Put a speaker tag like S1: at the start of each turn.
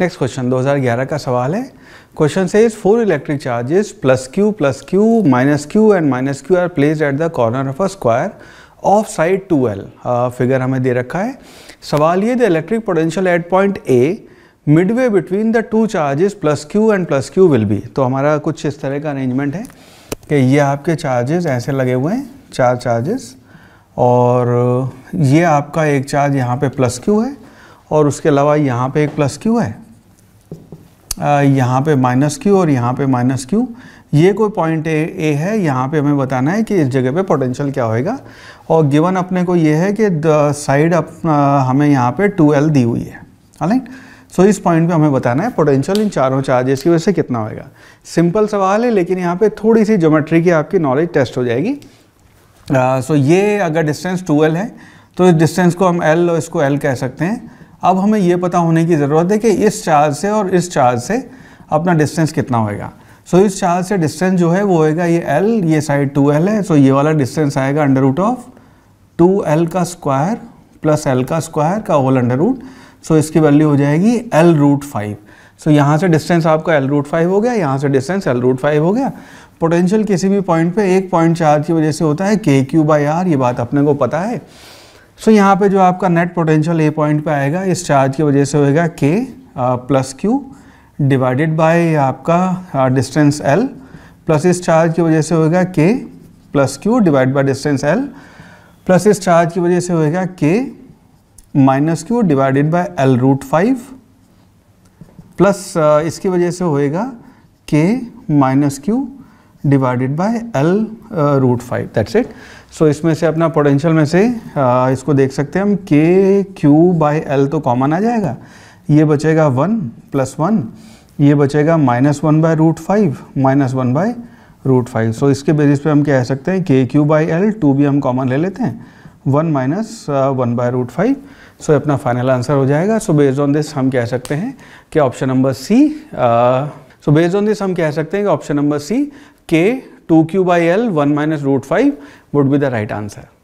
S1: next question 2011 का सवाल है क्वेश्चन से is four electric charges plus q plus q minus q and minus q are place at the corner of a square of side two l figure हमें दे रखा है सवाल ये the electric potential at point a midway between the two charges plus q and plus q will be तो हमारा कुछ इस तरह का अरेंजमेंट है कि ये आपके चार्जेस ऐसे लगे हुए हैं चार चार्जेस और ये आपका एक चार्ज यहाँ पे प्लस क्यू है और उसके अलावा यहाँ पे एक प्लस क्यू है यहाँ पे माइनस क्यू और यहाँ पे माइनस क्यू ये कोई पॉइंट ए ए है यहाँ पे हमें बताना है कि इस जगह पे पोटेंशियल क्या होएगा और गिवन अपने को ये है कि साइड अप हमें यहाँ पे 2l दी हुई है राइट सो so, इस पॉइंट पे हमें बताना है पोटेंशियल इन चारों चार्जेस की वजह से कितना होएगा सिंपल सवाल है लेकिन यहाँ पे थोड़ी सी ज्योमेट्री की आपकी नॉलेज टेस्ट हो जाएगी सो uh, so ये अगर डिस्टेंस 2l है तो इस डिस्टेंस को हम एल और इसको एल कह सकते हैं अब हमें यह पता होने की ज़रूरत है कि इस चार्ज से और इस चार्ज से अपना डिस्टेंस कितना होएगा सो so, इस चार्ज से डिस्टेंस जो है वो होएगा ये एल ये साइड टू एल है सो so, ये वाला डिस्टेंस आएगा under root of two l का स्क्वायर प्लस एल का स्क्वायर का होल अंडर रूट सो इसकी वैल्यू हो जाएगी एल रूट फाइव सो यहाँ से डिस्टेंस आपका एल रूट फाइव हो गया यहाँ से डिस्टेंस एल रूट फाइव हो गया पोटेंशियल किसी भी पॉइंट पे एक पॉइंट चार्ज की वजह से होता है के क्यू बाई आर ये बात अपने को पता है सो so, यहाँ पे जो आपका नेट पोटेंशियल ए पॉइंट पे आएगा इस चार्ज की वजह से होएगा के प्लस क्यू डिवाइडेड बाय आपका डिस्टेंस एल प्लस इस चार्ज की वजह से होएगा के plus q divide by distance l plus इस चार्ज की वजह से होएगा के minus q divided by l root five plus इसकी वजह से होएगा के minus q divided by l root five that's it so इसमें से अपना पोटेंशियल में से uh, इसको देख सकते हैं हम के क्यू बाय एल तो कॉमन आ जाएगा ये बचेगा वन प्लस वन ये बचेगा minus one by root five minus one by root five so इसके बेसिस पे हम कह सकते हैं के क्यू बाई एल टू भी हम कॉमन ले लेते हैं one minus one by root five so अपना फाइनल आंसर हो जाएगा सो बेस्ड ऑन दिस हम कह सकते हैं कि option number C so based on this हम कह सकते हैं कि option number C K two Q by L one minus root five would be the right answer